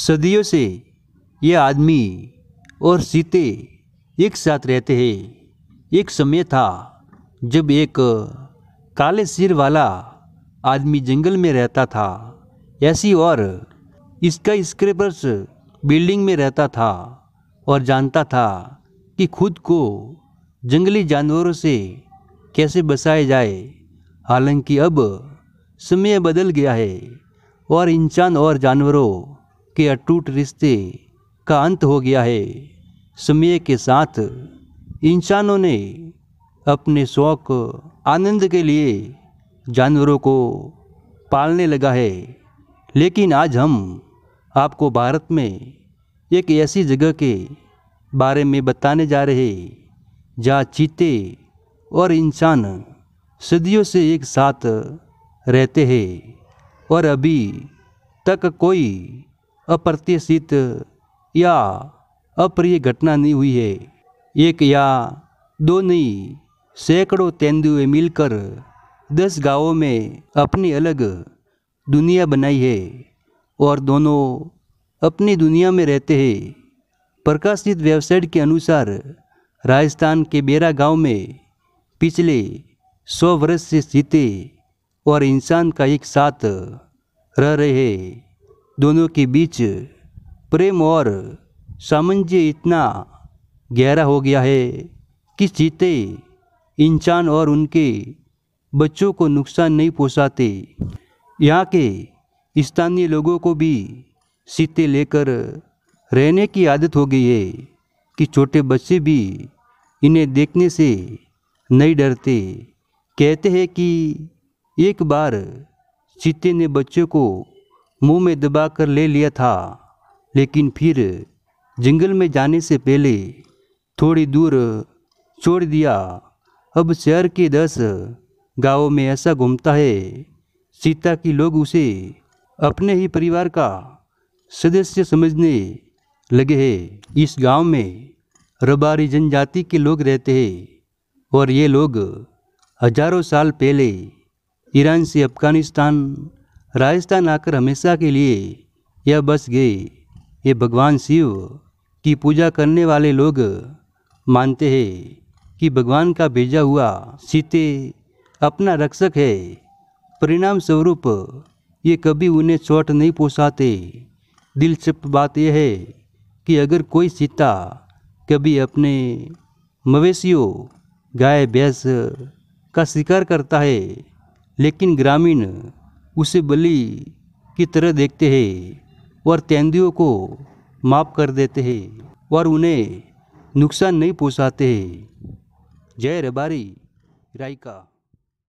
सदियों से ये आदमी और सीते एक साथ रहते हैं एक समय था जब एक काले सिर वाला आदमी जंगल में रहता था ऐसी और इसका स्क्रेपर्स बिल्डिंग में रहता था और जानता था कि खुद को जंगली जानवरों से कैसे बसाया जाए हालांकि अब समय बदल गया है और इंसान और जानवरों के अटूट रिश्ते का अंत हो गया है समय के साथ इंसानों ने अपने शौक आनंद के लिए जानवरों को पालने लगा है लेकिन आज हम आपको भारत में एक ऐसी जगह के बारे में बताने जा रहे हैं जहाँ चीते और इंसान सदियों से एक साथ रहते हैं और अभी तक कोई अप्रत्याशित या अप्रिय घटना नहीं हुई है एक या दो नहीं सैकड़ों तेंदुए मिलकर दस गांवों में अपनी अलग दुनिया बनाई है और दोनों अपनी दुनिया में रहते हैं प्रकाशित वेबसाइट के अनुसार राजस्थान के बेरा गांव में पिछले सौ वर्ष से स्थिति और इंसान का एक साथ रह रहे हैं दोनों के बीच प्रेम और सामंजस्य इतना गहरा हो गया है कि चीते इंसान और उनके बच्चों को नुकसान नहीं पहुंचाते यहाँ के स्थानीय लोगों को भी सीते लेकर रहने की आदत हो गई है कि छोटे बच्चे भी इन्हें देखने से नहीं डरते कहते हैं कि एक बार चीते ने बच्चों को मुंह में दबाकर ले लिया था लेकिन फिर जंगल में जाने से पहले थोड़ी दूर छोड़ दिया अब शहर के दस गांवों में ऐसा घूमता है सीता की लोग उसे अपने ही परिवार का सदस्य समझने लगे हैं इस गांव में रबारी जनजाति के लोग रहते हैं और ये लोग हजारों साल पहले ईरान से अफगानिस्तान राजस्थान आकर हमेशा के लिए यह बस गए ये भगवान शिव की पूजा करने वाले लोग मानते हैं कि भगवान का भेजा हुआ सीते अपना रक्षक है परिणाम स्वरूप ये कभी उन्हें चोट नहीं पहुँचाते दिलचस्प बात यह है कि अगर कोई सीता कभी अपने मवेशियों गाय भैंस का शिकार करता है लेकिन ग्रामीण उसे बलि की तरह देखते हैं और तेंदुओं को माफ कर देते हैं और उन्हें नुकसान नहीं पहुँचाते हैं जय रबारी राय का